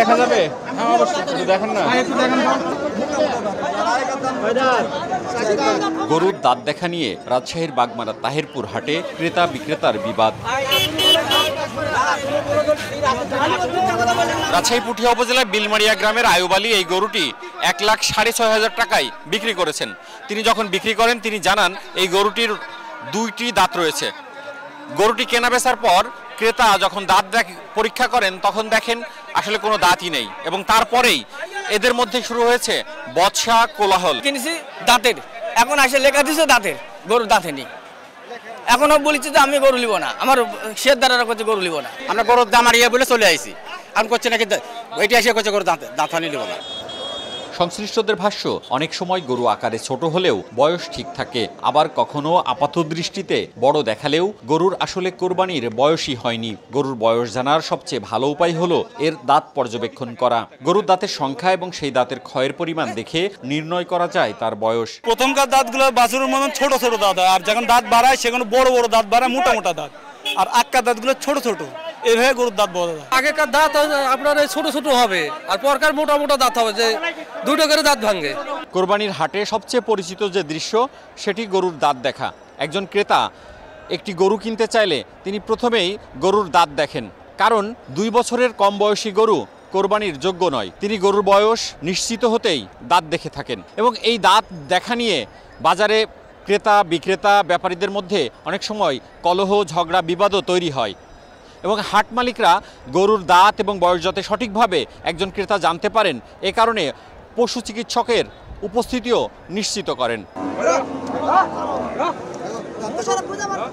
দেখা যাবে হ্যাঁ অবশ্যই দেখেন না গরুর দাঁত দেখা নিয়ে রাজশাহীর বাগমারা তাহেরপুর হাটে ক্রেতা বিক্রেতার বিবাদ রাজশাহী পুঠিয়া উপজেলায় বিলমারিয়া গ্রামের আয়ুবালি এই গরুটি এক লাখ সাড়ে ছয় হাজার টাকায় বিক্রি করেছেন তিনি যখন বিক্রি করেন তিনি জানান এই গরুটির দুইটি দাঁত রয়েছে গরুটি কেনা বেচার পর ক্রেতা যখন দাঁত পরীক্ষা করেন তখন দেখেন আসলে কোনো দাঁতই নেই এবং তারপরেই এদের মধ্যে শুরু হয়েছে বৎসা কোলাহল কিনেছি দাঁতের এখন আসে লেখা দিছে দাঁতের গরু দাঁতে নেই এখনো বলেছি যে আমি গরু নিব না আমার শের দ্বারা করছে গরু নিব না আমরা গরুর দাম আর ইয়ে বলে চলে আইছি আমি করছি নাকি ওইটা আসে করছে গরু দাঁত দাঁতানি নিব না সংশ্লিষ্টদের ভাষ্য অনেক সময় গরু আকারে ছোট হলেও বয়স ঠিক থাকে আবার কখনো আপাত দৃষ্টিতে বড় দেখালেও গরুর আসলে কোরবানির বয়সই হয়নি গরুর বয়স জানার সবচেয়ে ভালো উপায় হলো এর দাঁত পর্যবেক্ষণ করা গরুর দাঁতের সংখ্যা এবং সেই দাঁতের ক্ষয়ের পরিমাণ দেখে নির্ণয় করা যায় তার বয়স প্রথমকার দাঁতগুলো বাছুরের মতন ছোট ছোট দাঁত হয় আর যখন দাঁত বাড়ায় সেখানে বড় বড় দাঁত বাড়ায় মোটা মোটা দাঁত আর আক্কা দাঁতগুলো ছোট ছোট এভাবে গরুর দাঁত বোঝা যায় আগেকার দাঁত আপনার এই ছোট ছোট হবে আর পরকার মোটা মোটা দাঁত হবে যে দুটো করে দাঁত ভাঙবে কোরবানির হাটে সবচেয়ে পরিচিত যে দৃশ্য সেটি গরুর দাঁত দেখা একজন ক্রেতা একটি গরু কিনতে চাইলে তিনি প্রথমেই গরুর দাঁত দেখেন কারণ দুই বছরের কম বয়সী গরু কোরবানির যোগ্য নয় তিনি গরুর বয়স নিশ্চিত হতেই দাঁত দেখে থাকেন এবং এই দাঁত দেখা নিয়ে বাজারে ক্রেতা বিক্রেতা ব্যাপারীদের মধ্যে অনেক সময় কলহ ঝগড়া বিবাদও তৈরি হয় এবং হাট মালিকরা গরুর দাঁত এবং বয়স যাতে সঠিকভাবে একজন ক্রেতা জানতে পারেন এ কারণে পশু চিকিৎসকের উপস্থিতিও নিশ্চিত করেন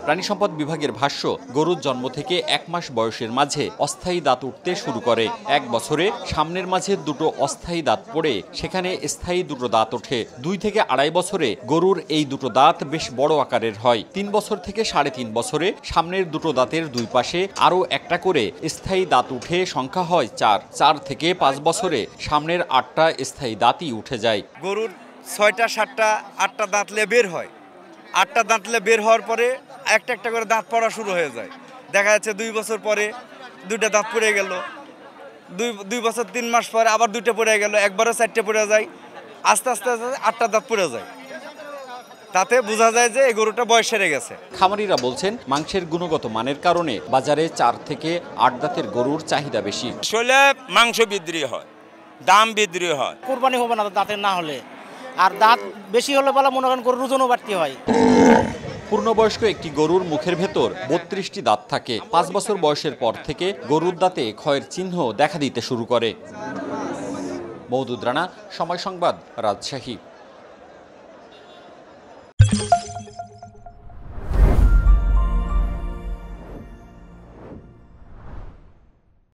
প্রাণী সম্পদ বিভাগের ভাষ্য গরুর জন্ম থেকে এক মাস বয়সের মাঝে অস্থায়ী দাঁত উঠতে শুরু করে এক বছরে সামনের মাঝে দুটো অস্থায়ী দাঁত পড়ে সেখানে স্থায়ী দুটো দাঁত ওঠে দুই থেকে আড়াই বছরে গরুর এই দুটো দাঁত বেশ বড় আকারের হয় তিন বছর থেকে সাড়ে তিন বছরে সামনের দুটো দাঁতের দুই পাশে আরও একটা করে স্থায়ী দাঁত উঠে সংখ্যা হয় চার চার থেকে পাঁচ বছরে সামনের আটটা স্থায়ী দাঁতই উঠে যায় গরুর ছয়টা সাতটা আটটা দাঁত বের হয় আটটা দাঁতলে বের হওয়ার পরে একটা একটা করে দাঁত পড়া শুরু হয়ে যায় দেখা যাচ্ছে দুই বছর পরে দুইটা দাঁত পড়ে গেল দুই দুই বছর তিন মাস পরে আবার দুইটা পড়ে গেল একবারও চারটে পড়ে যায় আস্তে আস্তে আস্তে আটটা দাঁত পড়ে যায় তাতে বোঝা যায় যে এই গরুটা বয়স সেরে গেছে খামারিরা বলছেন মাংসের গুণগত মানের কারণে বাজারে চার থেকে আট দাঁতের গরুর চাহিদা বেশি শৈলে মাংস বিদ্রী হয় দাম বিদ্রী হয় কোরবানি হবে না দাঁতের না হলে আর দাঁত বেশি হলে বলা মনে করেন গরুর ওজনও বাড়তি হয় পূর্ণবয়স্ক একটি গরুর মুখের ভেতর বত্রিশটি দাঁত থাকে পাঁচ বছর বয়সের পর থেকে গরুর দাঁতে ক্ষয়ের চিহ্ন দেখা দিতে শুরু করে মৌদুদ রানা সময় সংবাদ রাজশাহী